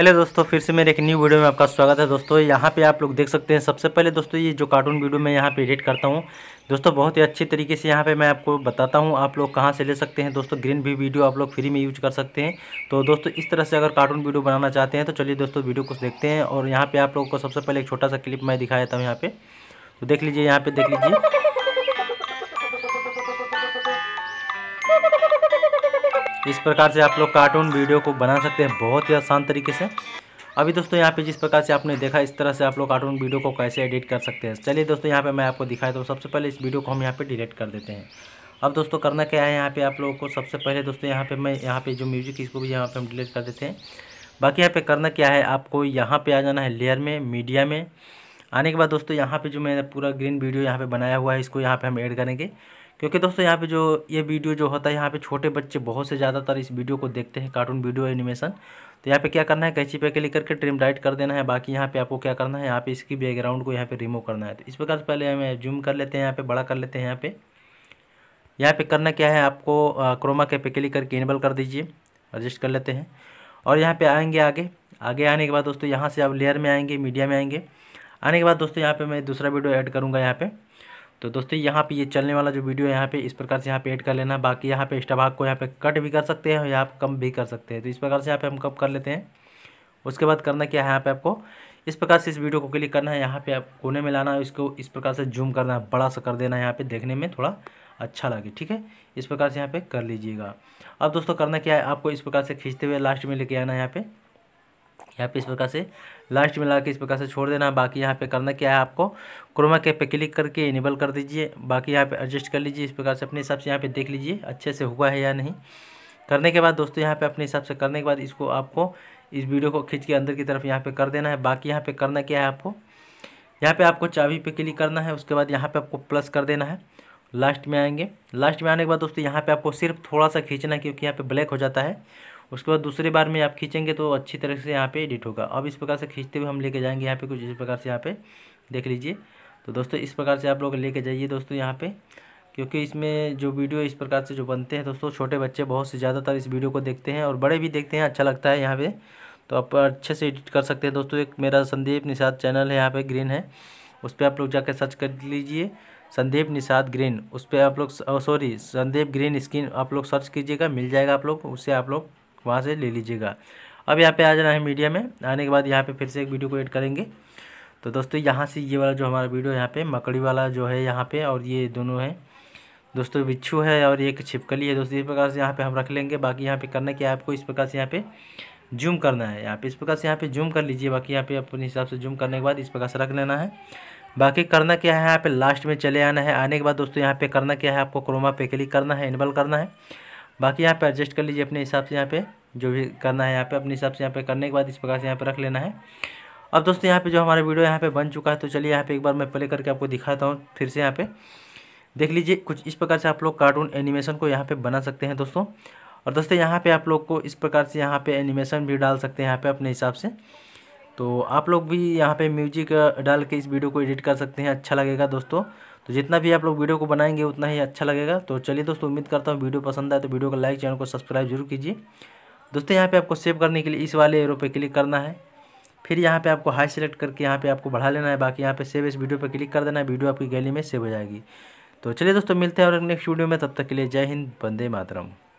hello दोस्तों फिर से मेरे एक न्यू वीडियो में आपका स्वागत है दोस्तों यहाँ पे आप लोग देख सकते हैं सबसे पहले दोस्तों ये जो कार्टून वीडियो मैं यहाँ पे एडिट करता हूँ दोस्तों बहुत ही अच्छे तरीके से यहाँ पे मैं आपको बताता हूँ आप लोग कहाँ से ले सकते हैं दोस्तों ग्रीन भी वीडियो आप लोग फ्री में यूज कर सकते हैं तो दोस्तों इस तरह से अगर कार्टून वीडियो बनाना चाहते हैं तो चलिए दोस्तों वीडियो कुछ देखते हैं और यहाँ पर आप लोग को सबसे पहले एक छोटा सा क्लिप मैं दिखाया था यहाँ पर तो देख लीजिए यहाँ पर देख लीजिए इस प्रकार से आप लोग कार्टून वीडियो को बना सकते हैं बहुत ही आसान तरीके से अभी दोस्तों यहाँ पे जिस प्रकार से आपने देखा इस तरह से आप लोग कार्टून वीडियो को कैसे एडिट कर सकते हैं चलिए दोस्तों यहाँ पे मैं आपको दिखाया तो सबसे पहले इस वीडियो को हम यहाँ पे डिलीट कर देते हैं अब दोस्तों करना क्या है यहाँ पे आप लोगों को सबसे पहले दोस्तों यहाँ पे मैं यहाँ पे जो म्यूजिक इसको भी यहाँ पे हम डिलीट कर देते हैं बाकी यहाँ पे करना क्या है आपको यहाँ पे आ जाना है लेयर में मीडिया में आने के बाद दोस्तों यहाँ पे जो मैंने पूरा ग्रीन वीडियो यहाँ पे बनाया हुआ है इसको यहाँ पे हम ऐड करेंगे क्योंकि दोस्तों यहाँ पे जो ये वीडियो जो होता है यहाँ पे छोटे बच्चे बहुत से ज़्यादातर इस वीडियो को देखते हैं कार्टून वीडियो एनिमेशन तो यहाँ पे क्या करना है कैची पे क्लिक करके ट्रिम डाइट कर देना है बाकी यहाँ पे आपको क्या करना है यहाँ पे इसकी बैकग्राउंड को यहाँ पे रिमूव करना है तो इस प्रकार से पहले हमें जूम कर लेते हैं यहाँ पे बड़ा कर लेते हैं यहाँ पे यहाँ पे करना क्या है आपको क्रोमा के पे क्लिक करके इनेबल कर दीजिए एडजस्ट कर लेते हैं और यहाँ पर आएंगे आगे आगे आने के बाद दोस्तों यहाँ से आप लेयर में आएंगे मीडिया में आएंगे आने के बाद दोस्तों यहाँ पर मैं दूसरा वीडियो ऐड करूँगा यहाँ पर तो दोस्तों यहाँ पे ये चलने वाला जो वीडियो है यहाँ पे इस प्रकार से यहाँ पे ऐड कर लेना बाकी यहाँ पे एक्स्ट्रा को यहाँ पे कट भी कर सकते हैं और यहाँ कम भी कर सकते हैं तो इस प्रकार से यहाँ पे हम कम कर लेते हैं उसके बाद करना क्या है यहाँ पे आपको इस प्रकार से इस वीडियो को क्लिक करना है यहाँ पे आप कोने में लाना है इसको इस प्रकार से जूम करना है बड़ा सा कर देना है यहाँ पे देखने में थोड़ा अच्छा लगे ठीक है इस प्रकार से यहाँ पे कर लीजिएगा अब दोस्तों करना क्या है आपको इस प्रकार से खींचते हुए लास्ट में लेके आना है यहाँ पे यहाँ पे इस प्रकार से लास्ट में लगा के इस प्रकार से छोड़ देना बाकी यहाँ पे करना क्या है आपको क्रोमा के पे क्लिक करके इनेबल कर दीजिए बाकी यहाँ पे एडजस्ट कर लीजिए इस प्रकार से अपने हिसाब से यहाँ पे देख लीजिए अच्छे से हुआ है या नहीं करने के बाद दोस्तों यहाँ पे अपने हिसाब से करने के बाद इसको आपको इस वीडियो को खींच के अंदर की तरफ यहाँ पे कर देना है बाकी यहाँ पे करना क्या है आपको यहाँ पे आपको चाबी पे क्लिक करना है उसके बाद यहाँ पे आपको प्लस कर देना है लास्ट में आएंगे लास्ट में आने के बाद दोस्तों यहाँ पे आपको सिर्फ थोड़ा सा खींचना है क्योंकि यहाँ पे ब्लैक हो जाता है उसके बाद दूसरी बार में आप खींचेंगे तो अच्छी तरह से यहाँ पे एडिट होगा अब इस प्रकार से खींचते हुए हम लेके जाएंगे यहाँ पे कुछ इस प्रकार से यहाँ पे देख लीजिए तो दोस्तों इस प्रकार से आप लोग लेके जाइए दोस्तों यहाँ पे क्योंकि इसमें जो वीडियो इस प्रकार से जो बनते हैं दोस्तों छोटे बच्चे बहुत से ज़्यादातर इस वीडियो को देखते हैं और बड़े भी देखते हैं अच्छा लगता है यहाँ पर तो आप अच्छे से एडिट कर सकते हैं दोस्तों एक मेरा संदीप निषाद चैनल है यहाँ पर ग्रीन है उस पर आप लोग जाकर सर्च कर लीजिए संदीप निषाद ग्रीन उस पर आप लोग सॉरी संदीप ग्रीन स्किन आप लोग सर्च कीजिएगा मिल जाएगा आप लोग उससे आप लोग वहाँ से ले लीजिएगा अब यहाँ पे आ जाना है मीडिया में आने के बाद यहाँ पे फिर से एक वीडियो को एड करेंगे तो दोस्तों यहाँ से ये वाला जो हमारा वीडियो यहाँ पे मकड़ी वाला जो है यहाँ पे और ये दोनों है दोस्तों बिच्छू है और एक छिपकली है दोस्तों इस प्रकार से यहाँ पे हम रख लेंगे बाकी यहाँ पे करना क्या है आपको इस प्रकार से यहाँ पे जूम करना है यहाँ पे इस प्रकार से यहाँ पे जूम कर लीजिए बाकी यहाँ पे अपने हिसाब से जूम करने के बाद इस प्रकार से रख लेना है बाकी करना क्या है यहाँ पे लास्ट में चले आना है आने के बाद दोस्तों यहाँ पे करना क्या है आपको क्रोमा पे क्लिक करना है इनबल करना है बाकी यहाँ पे एडजस्ट कर लीजिए अपने हिसाब से यहाँ पे जो भी करना है यहाँ पे अपने हिसाब से यहाँ पे करने के बाद इस प्रकार से यहाँ पे रख लेना है अब दोस्तों यहाँ पे जो हमारा वीडियो यहाँ पे बन चुका है तो चलिए यहाँ पे एक बार मैं प्ले करके आपको दिखाता हूँ फिर से यहाँ पे देख लीजिए कुछ इस प्रकार से आप लोग कार्टून एनिमेशन को यहाँ पे बना सकते हैं दोस्तों और दोस्तों यहाँ पे आप लोग को इस प्रकार से यहाँ पे एनिमेशन भी डाल सकते हैं यहाँ पे अपने हिसाब से तो आप लोग भी यहाँ पे म्यूजिक डाल के इस वीडियो को एडिट कर सकते हैं अच्छा लगेगा दोस्तों तो जितना भी आप लोग वीडियो को बनाएंगे उतना ही अच्छा लगेगा तो चलिए दोस्तों उम्मीद करता हूँ वीडियो पसंद आए तो वीडियो को लाइक चैनल को सब्सक्राइब जरूर कीजिए दोस्तों यहाँ पे आपको सेव करने के लिए इस वाले एरो पे क्लिक करना है फिर यहाँ पे आपको हाई सेलेक्ट करके यहाँ पे आपको बढ़ा लेना है बाकी यहाँ पे सेव इस वीडियो पर क्लिक कर देना है वीडियो आपकी गैली में सेव हो जाएगी तो चलिए दोस्तों मिलते हैं और नेक्स्ट वीडियो में तब तक के लिए जय हिंद वंदे मातरम